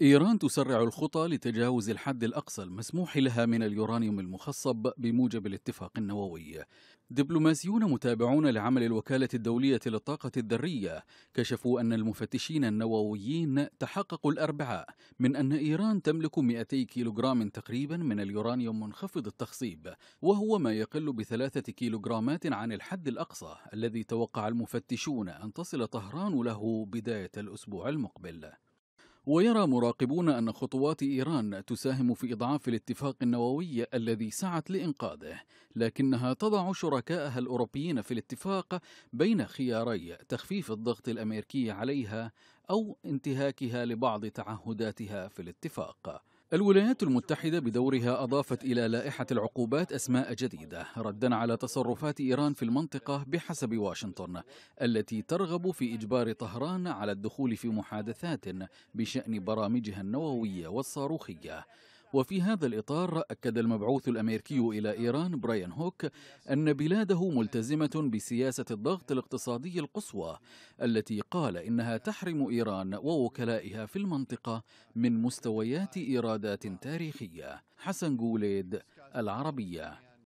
إيران تسرع الخطى لتجاوز الحد الأقصى المسموح لها من اليورانيوم المخصب بموجب الاتفاق النووي. دبلوماسيون متابعون لعمل الوكالة الدولية للطاقة الذرية كشفوا أن المفتشين النوويين تحققوا الأربعاء من أن إيران تملك 200 كيلوغرام تقريبا من اليورانيوم منخفض التخصيب وهو ما يقل بثلاثة كيلوغرامات عن الحد الأقصى الذي توقع المفتشون أن تصل طهران له بداية الأسبوع المقبل ويرى مراقبون أن خطوات إيران تساهم في إضعاف الاتفاق النووي الذي سعت لإنقاذه لكنها تضع شركائها الأوروبيين في الاتفاق بين خياري تخفيف الضغط الأمريكي عليها أو انتهاكها لبعض تعهداتها في الاتفاق الولايات المتحدة بدورها أضافت إلى لائحة العقوبات أسماء جديدة ردا على تصرفات إيران في المنطقة بحسب واشنطن التي ترغب في إجبار طهران على الدخول في محادثات بشأن برامجها النووية والصاروخية وفي هذا الإطار أكد المبعوث الأمريكي إلى إيران براين هوك أن بلاده ملتزمة بسياسة الضغط الاقتصادي القصوى التي قال إنها تحرم إيران ووكلائها في المنطقة من مستويات إيرادات تاريخية حسن جوليد العربية